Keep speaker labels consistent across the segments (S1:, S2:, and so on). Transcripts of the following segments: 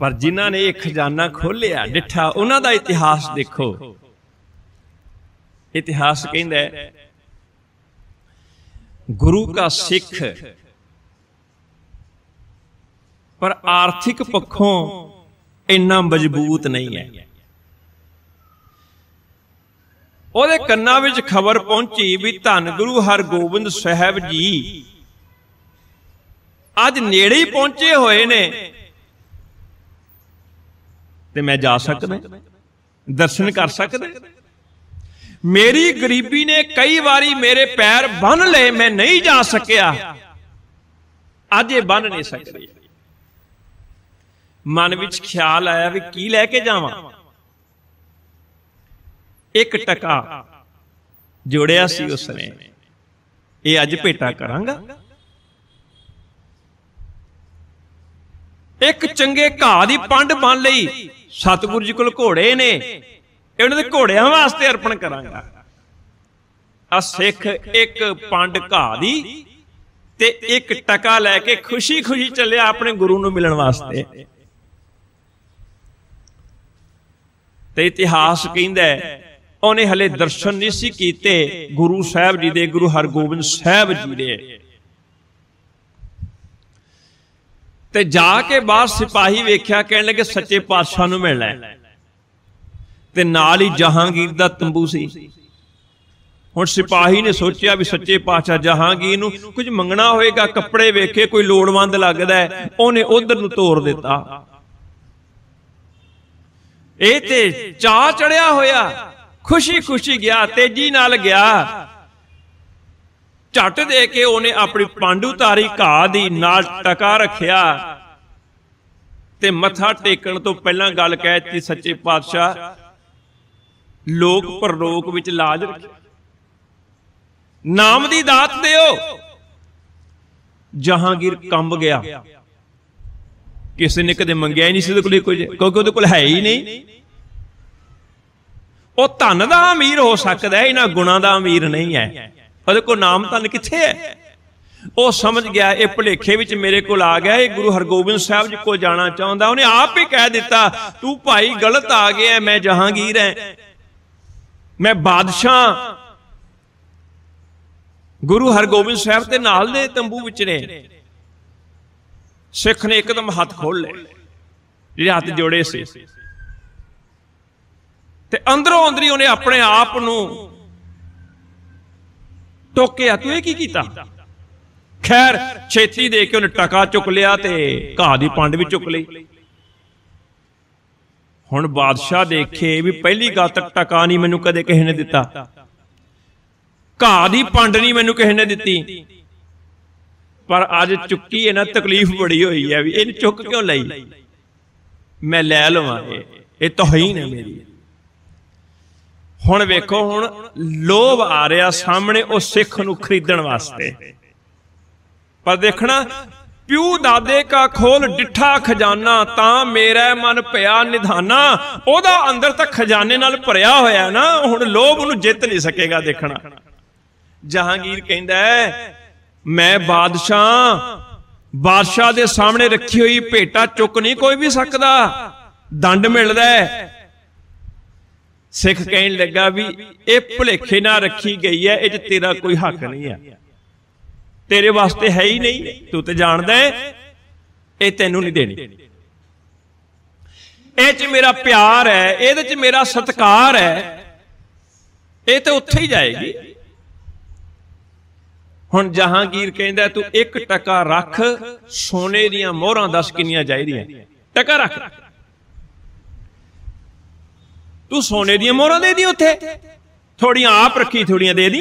S1: ਪਰ ਜਿਨ੍ਹਾਂ ਨੇ ਇਹ ਖਜ਼ਾਨਾ ਖੋਲਿਆ ਡਿੱਠਾ ਉਹਨਾਂ ਦਾ ਇਤਿਹਾਸ ਦੇਖੋ ਇਤਿਹਾਸ ਕਹਿੰਦਾ ਹੈ ਗੁਰੂ ਦਾ ਸਿੱਖ ਪਰ ਆਰਥਿਕ ਪੱਖੋਂ ਇੰਨਾ ਮਜ਼ਬੂਤ ਨਹੀਂ ਹੈ ਉਹਦੇ ਕੰਨਾਂ ਵਿੱਚ ਖਬਰ ਪਹੁੰਚੀ ਵੀ ਧੰਨ ਗੁਰੂ ਹਰਗੋਬਿੰਦ ਸਾਹਿਬ ਜੀ ਅੱਜ ਨੇੜੇ ਹੀ ਪਹੁੰਚੇ ਹੋਏ ਨੇ ਤੇ ਮੈਂ ਜਾ ਸਕਦਾ ਦਰਸ਼ਨ ਕਰ ਸਕਦਾ ਮੇਰੀ ਗਰੀਬੀ ਨੇ ਕਈ ਵਾਰੀ ਮੇਰੇ ਪੈਰ ਬੰਨ ਲਏ ਮੈਂ ਨਹੀਂ ਜਾ ਸਕਿਆ ਅੱਜ ਇਹ ਬੰਨ ਨਹੀਂ ਸਕਦੇ ਮਨ ਵਿੱਚ ਖਿਆਲ ਆਇਆ ਵੀ ਕੀ ਲੈ ਕੇ ਜਾਵਾਂ ਇੱਕ ਟਕਾ ਜੋੜਿਆ ਸੀ ਉਸਨੇ ਇਹ ਅੱਜ ਭੇਟਾ ਕਰਾਂਗਾ ਇੱਕ ਚੰਗੇ ਘਾਹ ਦੀ ਪੰਡ ਬਣ ਲਈ ਸਤਿਗੁਰੂ ਜੀ ਕੋਲ ਘੋੜੇ ਨੇ ਇਹ ਉਹਨਾਂ ਦੇ ਘੋੜਿਆਂ ਵਾਸਤੇ ਅਰਪਣ ਕਰਾਂਗਾ ਆ ਸਿੱਖ ਇੱਕ ਪੰਡ ਘਾ ਦੀ ਤੇ ਇੱਕ ਟਕਾ ਲੈ ਕੇ ਖੁਸ਼ੀ-ਖੁਸ਼ੀ ਚੱਲਿਆ ਆਪਣੇ ਗੁਰੂ ਨੂੰ ਮਿਲਣ ਵਾਸਤੇ ਤੇ ਇਤਿਹਾਸ ਕਹਿੰਦਾ ਉਹਨੇ ਹਲੇ ਦਰਸ਼ਨ ਨਹੀਂ ਸੀ ਕੀਤੇ ਗੁਰੂ ਸਾਹਿਬ ਜੀ ਦੇ ਗੁਰੂ ਹਰਗੋਬਿੰਦ ਸਾਹਿਬ ਜੀ ਦੇ ਤੇ ਜਾ ਕੇ ਬਾਹਰ ਸਿਪਾਹੀ ਵੇਖਿਆ ਕਹਿਣ ਲੱਗੇ ਸੱਚੇ ਪਾਤਸ਼ਾਹ ਨੂੰ ਮਿਲਣਾ ਹੈ ਤੇ ਨਾਲ ਹੀ ਜਹਾਂਗੀਰ ਦਾ ਤੰਬੂ ਸੀ ਹੁਣ ਸਿਪਾਹੀ ਨੇ ਸੋਚਿਆ ਵੀ ਸੱਚੇ ਪਾਤਸ਼ਾਹ ਜਹਾਂਗੀਰ ਨੂੰ ਕੁਝ ਮੰਗਣਾ ਹੋਵੇਗਾ ਕੱਪੜੇ ਵੇਖੇ ਕੋਈ ਲੋੜਵੰਦ ਲੱਗਦਾ ਹੈ ਉਹਨੇ ਉਧਰ ਨੂੰ ਤੋਰ ਦਿੱਤਾ ਇਹ ਤੇ ਚਾਹ ਚੜਿਆ ਹੋਇਆ ਖੁਸ਼ੀ ਖੁਸ਼ੀ ਗਿਆ ਤੇਜ਼ੀ ਨਾਲ ਗਿਆ ਝਟ ਦੇ ਕੇ ਉਹਨੇ ਆਪਣੀ ਪਾਂਡੂ ਤਾਰੀ ਘਾ ਦੀ ਨਾਲ ਟਕਾ ਰੱਖਿਆ ਤੇ ਮੱਥਾ ਟੇਕਣ ਤੋਂ ਪਹਿਲਾਂ ਗੱਲ ਕਹਿਤੀ ਸੱਚੇ ਪਾਤਸ਼ਾਹ ਲੋਕ ਪਰਲੋਕ ਵਿੱਚ ਲਾਜ ਰੱਖਿਆ ਨਾਮ ਦੀ ਦਾਤ ਦਿਓ ਜਹਾਂਗੀਰ ਕੰਬ ਗਿਆ ਕਿਸੇ ਨੇ ਕਦੇ ਮੰਗਿਆ ਹੀ ਨਹੀਂ ਸੀ ਉਹਦੇ ਕੋਲ ਕੁਝ ਕਿਉਂਕਿ ਉਹਦੇ ਕੋਲ ਹੈ ਹੀ ਨਹੀਂ ਉਹ ਧਨ ਦਾ ਅਮੀਰ ਹੋ ਸਕਦਾ ਹੈ ਇਹਨਾਂ ਗੁਣਾ ਦਾ ਅਮੀਰ ਨਹੀਂ ਹੈ ਹਲੇ ਕੋ ਨਾਮ ਤਾਂ ਕਿੱਥੇ ਹੈ ਉਹ ਸਮਝ ਗਿਆ ਇਹ ਭਲੇਖੇ ਵਿੱਚ ਮੇਰੇ ਕੋਲ ਆ ਗਿਆ ਇਹ ਗੁਰੂ ਹਰਗੋਬਿੰਦ ਸਾਹਿਬ ਜੀ ਕੋਲ ਜਾਣਾ ਚਾਹੁੰਦਾ ਉਹਨੇ ਆਪ ਹੀ ਕਹਿ ਦਿੱਤਾ ਤੂੰ ਭਾਈ ਗਲਤ ਆ ਗਿਆ ਮੈਂ ਜਹਾਂਗੀਰ ਐ ਮੈਂ ਬਾਦਸ਼ਾਹ ਗੁਰੂ ਹਰਗੋਬਿੰਦ ਸਾਹਿਬ ਤੇ ਨਾਲ ਦੇ ਤੰਬੂ ਵਿੱਚ ਨੇ ਸਿੱਖ ਨੇ ਇੱਕਦਮ ਹੱਥ ਖੋਲ ਲਏ ਜਿਹੜੇ ਹੱਥ ਜੋੜੇ ਸੀ ਤੇ ਅੰਦਰੋਂ ਅੰਦਰੀ ਉਹਨੇ ਆਪਣੇ ਆਪ ਨੂੰ ਟੋਕਿਆ ਤੂੰ ਇਹ ਕੀ ਕੀਤਾ ਖੈਰ ਛੇਤੀ ਦੇ ਕੇ ਉਹਨੇ ਟਕਾ ਚੁੱਕ ਲਿਆ ਤੇ ਘਾਹ ਦੀ ਪੰਡ ਵੀ ਚੁੱਕ ਲਈ ਹੁਣ ਬਾਦਸ਼ਾਹ ਦੇਖੇ ਵੀ ਪਹਿਲੀ ਗੱਲ ਤੱਕ ਟਕਾ ਨਹੀਂ ਮੈਨੂੰ ਕਦੇ ਕਿਸੇ ਨੇ ਦਿੱਤਾ ਘਾਹ ਦੀ ਪੰਡ ਨਹੀਂ ਮੈਨੂੰ ਕਿਸੇ ਨੇ ਦਿੱਤੀ ਪਰ ਅੱਜ ਚੁੱਕੀ ਇਹਨਾਂ ਤਕਲੀਫ ਬੜੀ ਹੋਈ ਹੈ ਵੀ ਇਹਨੂੰ ਚੁੱਕ ਕਿਉਂ ਲਈ ਮੈਂ ਲੈ ਲਵਾਂ ਇਹ ਇਹ ਤੋਹੀਨ ਹੈ ਮੇਰੀ ਹੁਣ ਵੇਖੋ ਹੁਣ ਲੋਭ ਆ ਰਿਹਾ ਸਾਹਮਣੇ ਉਹ ਸਿੱਖ ਨੂੰ ਖਰੀਦਣ ਵਾਸਤੇ ਪਰ ਦੇਖਣਾ ਪਿਉ ਦਾਦੇ ਕਾ ਖੋਲ ਡਿੱਠਾ ਖਜ਼ਾਨਾ ਤਾਂ ਮੇਰਾ ਮਨ ਪਿਆ ਨਿਧਾਨਾ ਉਹਦਾ ਅੰਦਰ ਤਾਂ ਖਜ਼ਾਨੇ ਨਾਲ ਭਰਿਆ ਹੋਇਆ ਨਾ ਹੁਣ ਲੋਭ ਉਹਨੂੰ ਜਿੱਤ ਨਹੀਂ ਸਕੇਗਾ ਦੇਖਣਾ ਜਹਾਂਗੀਰ ਕਹਿੰਦਾ ਮੈਂ ਬਾਦਸ਼ਾਹ ਬਾਦਸ਼ਾਹ ਦੇ ਸਾਹਮਣੇ ਰੱਖੀ ਹੋਈ ਭੇਟਾ ਚੁੱਕ ਨਹੀਂ ਕੋਈ ਵੀ ਸਕਦਾ ਦੰਡ ਮਿਲਦਾ ਹੈ ਸਿੱਖ ਕਹਿਣ ਲੱਗਾ ਵੀ ਇਹ ਭੁਲੇਖੇ ਨਾਲ ਰੱਖੀ ਗਈ ਹੈ ਇਹ 'ਚ ਤੇਰਾ ਕੋਈ ਹੱਕ ਨਹੀਂ ਹੈ ਤੇਰੇ ਵਾਸਤੇ ਹੈ ਹੀ ਨਹੀਂ ਤੂੰ ਤੇ ਜਾਣਦਾ ਹੈ ਇਹ ਤੈਨੂੰ ਨਹੀਂ ਦੇਣੀ ਇਹ 'ਚ ਮੇਰਾ ਪਿਆਰ ਹੈ ਇਹਦੇ 'ਚ ਮੇਰਾ ਸਤਕਾਰ ਹੈ ਇਹ ਤੇ ਉੱਥੇ ਹੀ ਜਾਏਗੀ ਹੁਣ ਜਹਾਂਗੀਰ ਕਹਿੰਦਾ ਤੂੰ 1 ਟਕਾ ਰੱਖ ਸੋਨੇ ਦੀਆਂ ਮੋਹਰਾਂ ਦੱਸ ਕਿੰਨੀਆਂ ਚਾਹੀਦੀਆਂ ਟਕਾ ਰੱਖ ਤੂੰ ਸੋਨੇ ਦੀਆਂ ਮੋਹਰਾਂ ਦੇ ਦੀ ਉੱਥੇ ਥੋੜੀਆਂ ਆਪ ਰੱਖੀ ਥੋੜੀਆਂ ਦੇ ਦੀ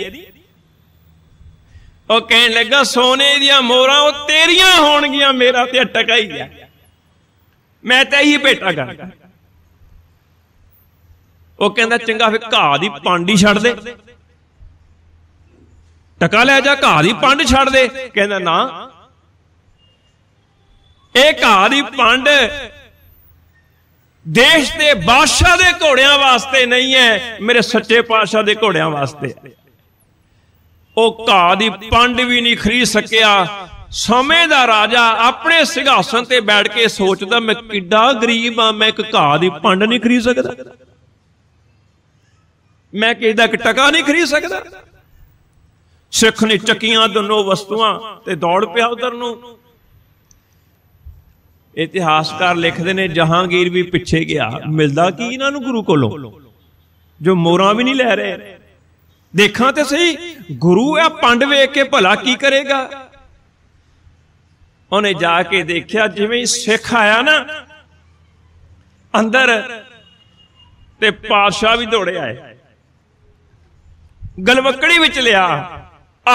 S1: ਉਹ ਕਹਿਣ ਲੱਗਾ ਸੋਨੇ ਦੀਆਂ ਮੋਹਰਾਂ ਉਹ ਤੇਰੀਆਂ ਹੋਣਗੀਆਂ ਮੇਰਾ ਤੇ ਟਕਾ ਹੀ ਗਿਆ ਮੈਂ ਤਾਂ ਇਹੀ ਭੇਟਾ ਕਰ ਉਹ ਕਹਿੰਦਾ ਚੰਗਾ ਫੇ ਘਾਹ ਦੀ ਪਾਂਡੀ ਛੱਡ ਦੇ ਟਕਾ ਲੈ ਜਾ ਘਾਹ ਦੀ ਪੰਡ ਛੱਡ ਦੇ ਕਹਿੰਦਾ ਨਾ ਇਹ ਘਾਹ ਦੀ ਪੰਡ ਦੇਸ਼ ਦੇ ਬਾਦਸ਼ਾਹ ਦੇ ਘੋੜਿਆਂ ਵਾਸਤੇ ਨਹੀਂ ਹੈ ਮੇਰੇ ਸੱਚੇ ਪਾਤਸ਼ਾਹ ਦੇ ਘੋੜਿਆਂ ਵਾਸਤੇ ਉਹ ਘਾ ਦੀ ਪੰਡ ਵੀ ਨਹੀਂ ਖਰੀਦ ਸਕਿਆ ਸਮੇਂ ਦਾ ਰਾਜਾ ਆਪਣੇ ਸਿੰਘਾਸਨ ਤੇ ਬੈਠ ਕੇ ਸੋਚਦਾ ਮੈਂ ਕਿੱਡਾ ਗਰੀਬ ਆ ਮੈਂ ਇੱਕ ਘਾ ਦੀ ਪੰਡ ਨਹੀਂ ਖਰੀਦ ਸਕਦਾ ਮੈਂ ਕਿਹਦਾ ਇੱਕ ਟਕਾ ਨਹੀਂ ਖਰੀਦ ਸਕਦਾ ਸਿੱਖ ਨੇ ਚੱਕੀਆਂ ਦੋਨੋਂ ਵਸਤੂਆਂ ਤੇ ਦੌੜ ਪਿਆ ਉਧਰ ਨੂੰ ਇਤਿਹਾਸਕਾਰ ਲਿਖਦੇ ਨੇ ਜਹਾਂਗੀਰ ਵੀ ਪਿੱਛੇ ਗਿਆ ਮਿਲਦਾ ਕੀ ਇਹਨਾਂ ਨੂੰ ਗੁਰੂ ਕੋਲੋਂ ਜੋ ਮੋਰਾਂ ਵੀ ਨਹੀਂ ਲੈ ਰਹੇ ਦੇਖਾਂ ਤੇ ਸਹੀ ਗੁਰੂ ਆ ਪੰਡ ਵੇਖ ਕੇ ਭਲਾ ਕੀ ਕਰੇਗਾ ਉਹਨੇ ਜਾ ਕੇ ਦੇਖਿਆ ਜਿਵੇਂ ਸਿੱਖ ਆਇਆ ਨਾ ਅੰਦਰ ਤੇ ਪਾਸ਼ਾ ਵੀ ਦੌੜੇ ਆਏ ਗਲਵਕੜੀ ਵਿੱਚ ਲਿਆ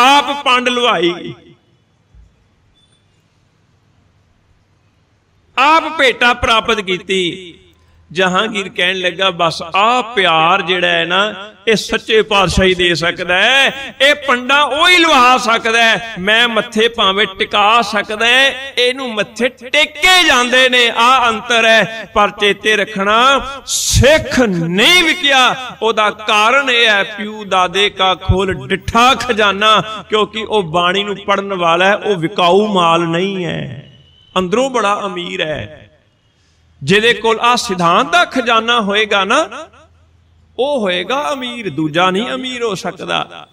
S1: ਆਪ ਪੰਡ ਲੁਹਾਈ ਆਪ ਭੇਟਾ ਪ੍ਰਾਪਤ ਕੀਤੀ ਜਹਾਂਗੀਰ ਕਹਿਣ ਲੱਗਾ ਬਸ ਆ ਪਿਆਰ ਜਿਹੜਾ ਹੈ ਨਾ ਇਹ ਸੱਚੇ ਪਾਤਸ਼ਾਹੀ ਦੇ ਸਕਦਾ ਹੈ ਇਹ ਪੰਡਾ ਉਹ ਹੀ ਲਵਾ ਸਕਦਾ ਹੈ ਮੈਂ ਮੱਥੇ ਭਾਵੇਂ ਟਿਕਾ ਸਕਦਾ ਇਹਨੂੰ ਮੱਥੇ ਟੇਕੇ ਜਾਂਦੇ ਨੇ ਆ ਅੰਤਰ ਹੈ ਪਰ ਚੇਤੇ ਰੱਖਣਾ ਸਿੱਖ ਨਹੀਂ ਵਿਕਿਆ ਉਹਦਾ ਕਾਰਨ ਇਹ ਹੈ ਪਿਉ ਦਾਦੇ ਕਾ ਖੋਲ ਡਿੱਠਾ ਖਜ਼ਾਨਾ ਕਿਉਂਕਿ ਉਹ ਬਾਣੀ ਨੂੰ ਪੜਨ ਵਾਲਾ ਹੈ ਉਹ ਵਿਕਾਊ ਮਾਲ ਨਹੀਂ ਹੈ ਅੰਦਰੋਂ ਬੜਾ ਅਮੀਰ ਹੈ ਜਿਹਦੇ ਕੋਲ ਆ ਸਿਧਾਂਤ ਦਾ ਖਜ਼ਾਨਾ ਹੋਏਗਾ ਨਾ ਉਹ ਹੋਏਗਾ ਅਮੀਰ ਦੂਜਾ ਨਹੀਂ ਅਮੀਰ ਹੋ ਸਕਦਾ